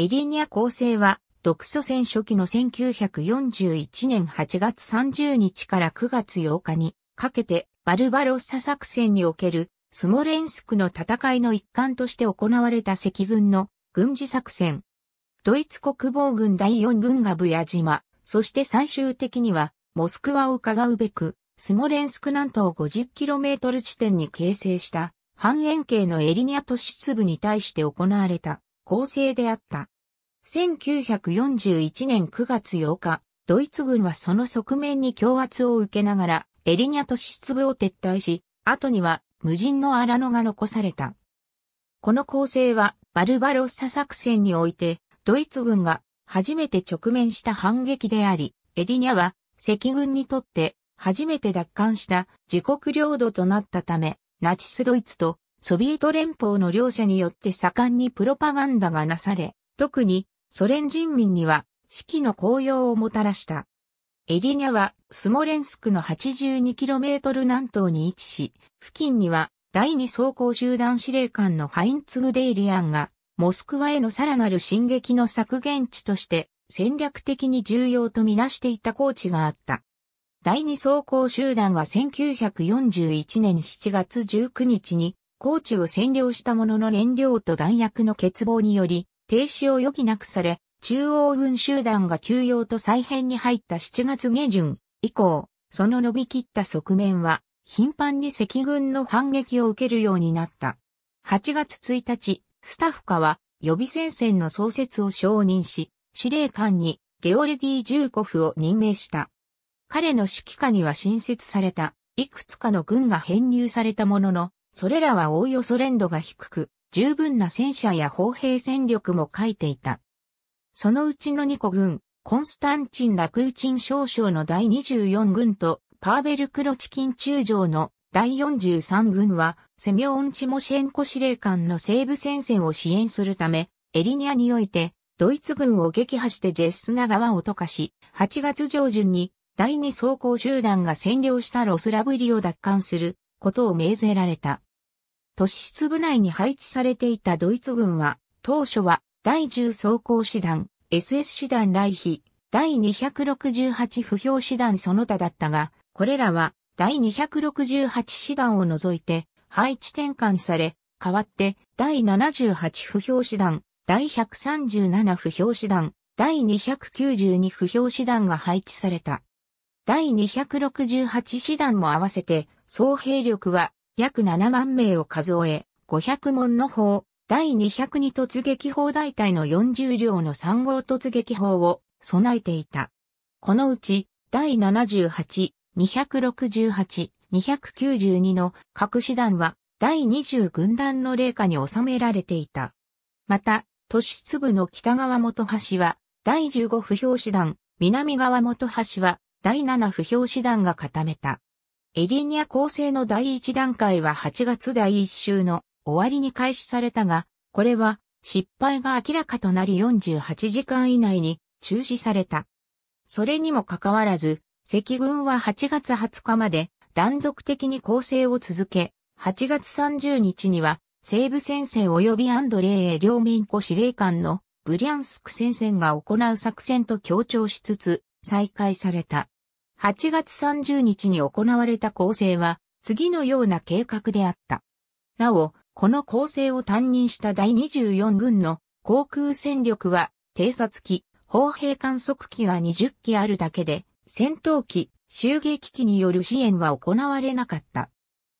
エリニア構成は、独ソ戦初期の1941年8月30日から9月8日にかけてバルバロッサ作戦におけるスモレンスクの戦いの一環として行われた赤軍の軍事作戦。ドイツ国防軍第4軍がブヤ島、そして最終的にはモスクワを伺うべく、スモレンスク南東 50km 地点に形成した半円形のエリニア突出部に対して行われた。構成であった。1941年9月8日、ドイツ軍はその側面に強圧を受けながら、エリニャと湿部を撤退し、後には無人の荒野が残された。この構成は、バルバロッサ作戦において、ドイツ軍が初めて直面した反撃であり、エリニャは赤軍にとって初めて奪還した自国領土となったため、ナチスドイツとソビエト連邦の両者によって盛んにプロパガンダがなされ、特にソ連人民には四季の高用をもたらした。エリニャはスモレンスクの 82km 南東に位置し、付近には第二装甲集団司令官のハインツグデイリアンが、モスクワへのさらなる進撃の削減地として戦略的に重要とみなしていた高地があった。第二装甲集団は1941年7月19日に高知を占領したものの燃料と弾薬の欠乏により、停止を余儀なくされ、中央軍集団が休養と再編に入った7月下旬以降、その伸びきった側面は、頻繁に赤軍の反撃を受けるようになった。8月1日、スタッフ課は予備戦線の創設を承認し、司令官にゲオルディ・ジューコフを任命した。彼の指揮下には新設された、いくつかの軍が編入されたものの、それらはおおよそ連度が低く、十分な戦車や砲兵戦力も書いていた。そのうちの2個軍、コンスタンチン・ラクーチン少将の第24軍と、パーベル・クロチキン中将の第43軍は、セミオン・チモシェンコ司令官の西部戦線を支援するため、エリニアにおいて、ドイツ軍を撃破してジェスナ川を溶かし、8月上旬に第2装甲集団が占領したロスラブリを奪還することを命ぜられた。都市部内に配置されていたドイツ軍は、当初は第10装甲師団、SS 師団来飛、第268不評師団その他だったが、これらは第268師団を除いて配置転換され、代わって第78不評師団、第137不評師団、第292不評師団が配置された。第268師団も合わせて、総兵力は約7万名を数え、500門の砲、第202突撃砲大隊の40両の3号突撃砲を備えていた。このうち、第78、268、292の各師団は第20軍団の霊下に収められていた。また、都市粒の北側元橋は第15不評師団、南側元橋は第7不評師団が固めた。エリニア構成の第一段階は8月第1週の終わりに開始されたが、これは失敗が明らかとなり48時間以内に中止された。それにもかかわらず、赤軍は8月20日まで断続的に構成を続け、8月30日には西部戦線及びアンドレー両民庫司令官のブリャンスク戦線が行う作戦と強調しつつ再開された。8月30日に行われた構成は、次のような計画であった。なお、この構成を担任した第24軍の航空戦力は、偵察機、砲兵観測機が20機あるだけで、戦闘機、襲撃機による支援は行われなかった。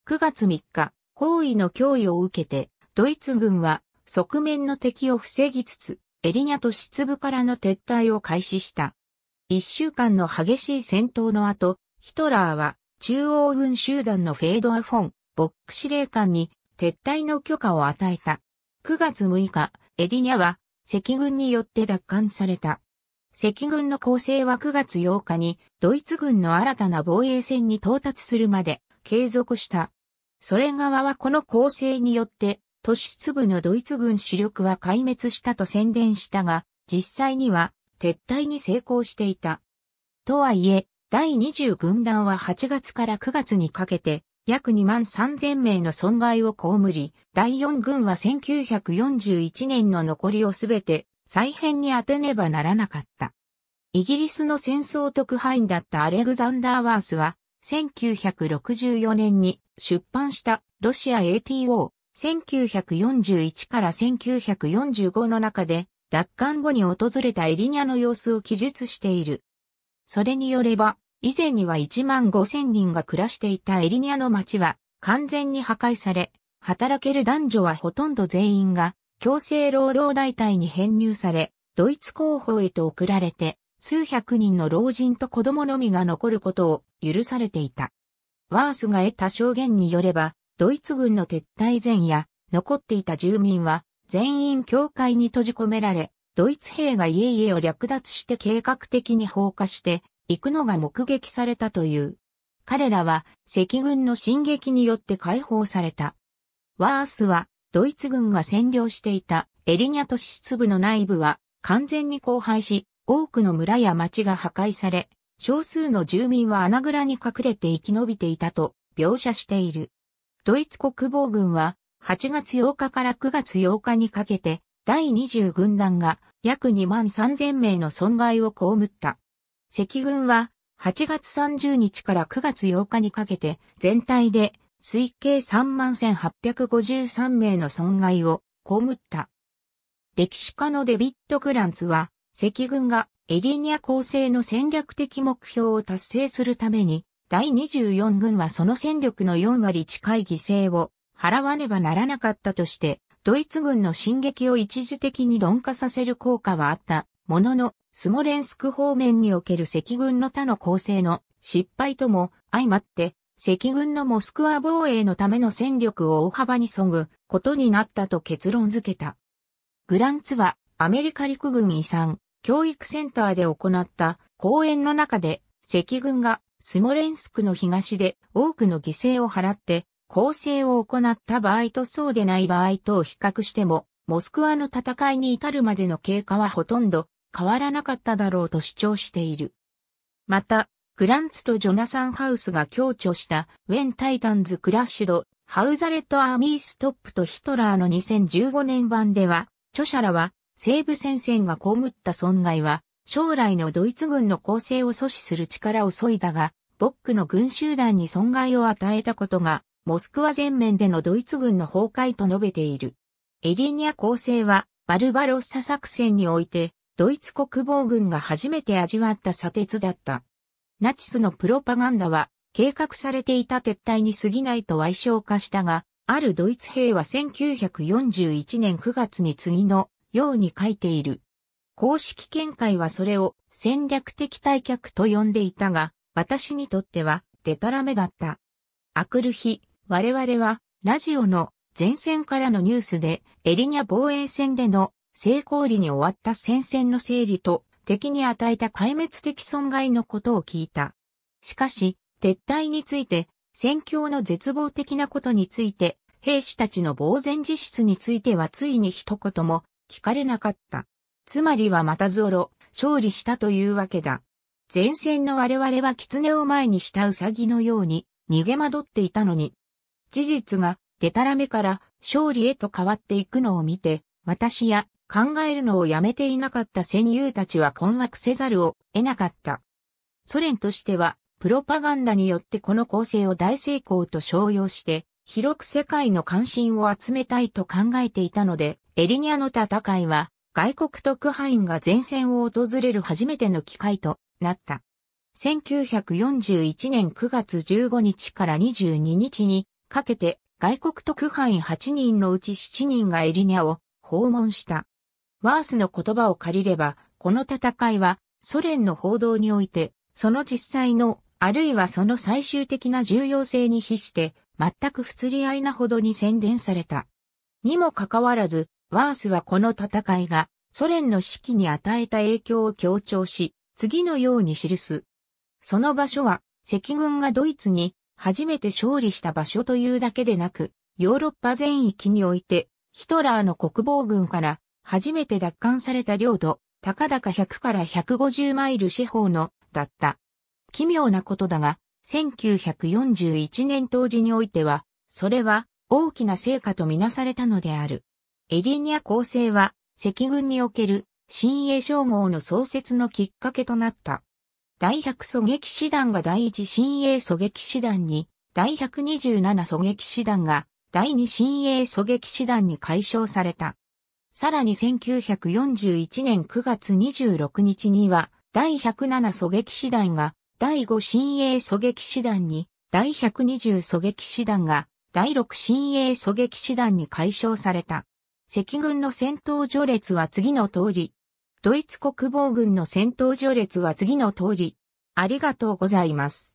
9月3日、包囲の脅威を受けて、ドイツ軍は側面の敵を防ぎつつ、エリニャと湿部からの撤退を開始した。一週間の激しい戦闘の後、ヒトラーは中央軍集団のフェードアフォン、ボック司令官に撤退の許可を与えた。9月6日、エディニャは赤軍によって奪還された。赤軍の攻勢は9月8日にドイツ軍の新たな防衛線に到達するまで継続した。ソ連側はこの攻勢によって都市部のドイツ軍主力は壊滅したと宣伝したが、実際には撤退に成功していた。とはいえ、第20軍団は8月から9月にかけて、約2万3000名の損害をこむり、第4軍は1941年の残りをすべて再編に当てねばならなかった。イギリスの戦争特派員だったアレグザンダー・ワースは、1964年に出版したロシア ATO1941 から1945の中で奪還後に訪れたエリニャの様子を記述している。それによれば、以前には1万5千人が暮らしていたエリニャの町は完全に破壊され、働ける男女はほとんど全員が強制労働代替に編入され、ドイツ広報へと送られて、数百人の老人と子供のみが残ることを許されていた。ワースが得た証言によれば、ドイツ軍の撤退前夜、残っていた住民は全員教会に閉じ込められ、ドイツ兵が家々を略奪して計画的に放火して行くのが目撃されたという。彼らは赤軍の進撃によって解放された。ワースはドイツ軍が占領していたエリニャ都市粒の内部は完全に荒廃し、多くの村や町が破壊され、少数の住民は穴蔵に隠れて生き延びていたと描写している。ドイツ国防軍は8月8日から9月8日にかけて、第20軍団が約2万3000名の損害を被った。赤軍は8月30日から9月8日にかけて全体で推計3万1853名の損害を被った。歴史家のデビッド・グランツは赤軍がエリニア構成の戦略的目標を達成するために第24軍はその戦力の4割近い犠牲を払わねばならなかったとして、ドイツ軍の進撃を一時的に鈍化させる効果はあった。ものの、スモレンスク方面における赤軍の他の構成の失敗とも相まって、赤軍のモスクワ防衛のための戦力を大幅に削ぐことになったと結論付けた。グランツはアメリカ陸軍遺産教育センターで行った講演の中で赤軍がスモレンスクの東で多くの犠牲を払って構成を行った場合とそうでない場合とを比較しても、モスクワの戦いに至るまでの経過はほとんど変わらなかっただろうと主張している。また、グランツとジョナサン・ハウスが強調した、ウェン・タイタンズ・クラッシュド、ハウザレット・アーミー・ストップとヒトラーの2015年版では、著者らは、西部戦線が被った損害は、将来のドイツ軍の構成を阻止する力を削いだが、ボックの軍集団に損害を与えたことがモスクワ全面でのドイツ軍の崩壊と述べている。エリニア構成は、バルバロッサ作戦において、ドイツ国防軍が初めて味わった砂鉄だった。ナチスのプロパガンダは、計画されていた撤退に過ぎないと歪償化したが、あるドイツ兵は1941年9月に次のように書いている。公式見解はそれを戦略的退却と呼んでいたが、私にとってはデタラメだった。明くる日、我々は、ラジオの前線からのニュースで、エリニャ防衛戦での成功裏に終わった戦線の整理と、敵に与えた壊滅的損害のことを聞いた。しかし、撤退について、戦況の絶望的なことについて、兵士たちの呆然自失についてはついに一言も聞かれなかった。つまりはまたゾロ、勝利したというわけだ。前線の我々は狐を前にしたウサギのように逃げ惑っていたのに、事実が、でたらめから勝利へと変わっていくのを見て、私や考えるのをやめていなかった戦友たちは困惑せざるを得なかった。ソ連としては、プロパガンダによってこの構成を大成功と称揚して、広く世界の関心を集めたいと考えていたので、エリニアの戦いは、外国特派員が前線を訪れる初めての機会となった。1941年9月15日から22日にかけて外国特派員8人のうち7人がエリニャを訪問した。ワースの言葉を借りれば、この戦いはソ連の報道において、その実際の、あるいはその最終的な重要性に比して、全く不釣り合いなほどに宣伝された。にもかかわらず、ワースはこの戦いが、ソ連の指揮に与えた影響を強調し、次のように記す。その場所は、赤軍がドイツに初めて勝利した場所というだけでなく、ヨーロッパ全域において、ヒトラーの国防軍から初めて奪還された領土、高々100から150マイル四方の、だった。奇妙なことだが、1941年当時においては、それは大きな成果とみなされたのである。エリニア構成は、赤軍における新鋭称号の創設のきっかけとなった。第100狙撃師団が第1新鋭狙撃師団に、第127狙撃師団が第2新鋭狙撃師団に解消された。さらに1941年9月26日には、第107狙撃師団が第5新鋭狙撃師団に、第120狙撃師団が第6新鋭狙撃師団に解消された。赤軍の戦闘序列は次の通り、ドイツ国防軍の戦闘序列は次の通り。ありがとうございます。